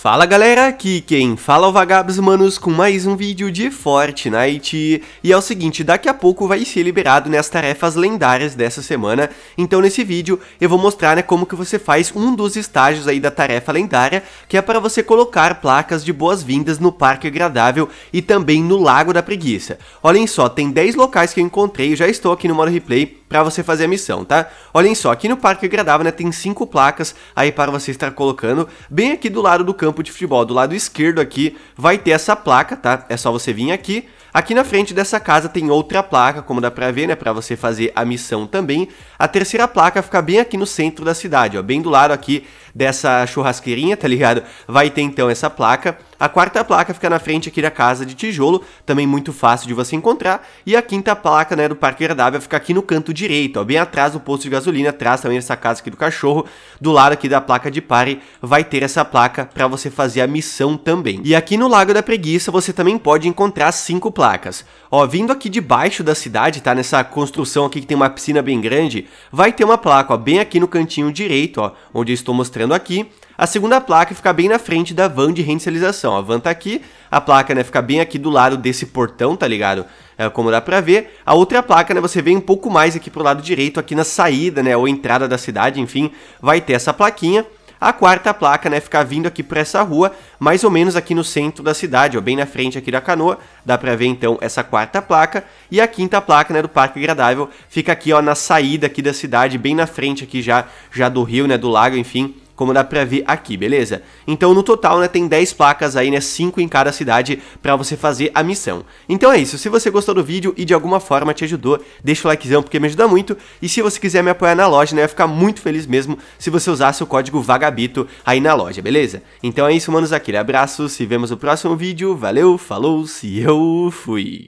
Fala galera, aqui quem fala é o Vagabos Manos com mais um vídeo de Fortnite. E é o seguinte, daqui a pouco vai ser liberado né, as tarefas lendárias dessa semana. Então nesse vídeo eu vou mostrar né, como que você faz um dos estágios aí da tarefa lendária, que é para você colocar placas de boas-vindas no Parque Agradável e também no Lago da Preguiça. Olhem só, tem 10 locais que eu encontrei, eu já estou aqui no modo replay para você fazer a missão, tá? Olhem só, aqui no Parque Agradável né, tem cinco placas aí para você estar colocando. Bem aqui do lado do campo de futebol, do lado esquerdo aqui, vai ter essa placa, tá? É só você vir aqui. Aqui na frente dessa casa tem outra placa, como dá pra ver, né, pra você fazer a missão também. A terceira placa fica bem aqui no centro da cidade, ó, bem do lado aqui dessa churrasqueirinha, tá ligado? Vai ter então essa placa. A quarta placa fica na frente aqui da casa de tijolo, também muito fácil de você encontrar. E a quinta placa né, do Parque Agradável fica aqui no canto direito, ó, bem atrás do posto de gasolina, atrás também dessa casa aqui do cachorro. Do lado aqui da placa de pare vai ter essa placa para você fazer a missão também. E aqui no Lago da Preguiça você também pode encontrar cinco placas. Ó, vindo aqui debaixo da cidade, tá? Nessa construção aqui que tem uma piscina bem grande, vai ter uma placa, ó, bem aqui no cantinho direito, ó, onde eu estou mostrando aqui a segunda placa fica bem na frente da van de reinicialização. A van tá aqui, a placa né, fica bem aqui do lado desse portão, tá ligado? É, como dá pra ver. A outra placa, né, você vem um pouco mais aqui pro lado direito, aqui na saída, né, ou entrada da cidade, enfim, vai ter essa plaquinha. A quarta placa, né, fica vindo aqui para essa rua, mais ou menos aqui no centro da cidade, ó, bem na frente aqui da canoa, dá para ver então essa quarta placa, e a quinta placa, né, do Parque Agradável, fica aqui, ó, na saída aqui da cidade, bem na frente aqui já, já do rio, né, do lago, enfim, como dá pra ver aqui, beleza? Então no total, né, tem 10 placas aí, né, 5 em cada cidade pra você fazer a missão. Então é isso, se você gostou do vídeo e de alguma forma te ajudou, deixa o likezão porque me ajuda muito, e se você quiser me apoiar na loja, né, eu ia ficar muito feliz mesmo se você usasse o código VAGABITO aí na loja, beleza? Então é isso, manos, aquele abraço, se vemos no próximo vídeo, valeu, falou, se eu fui!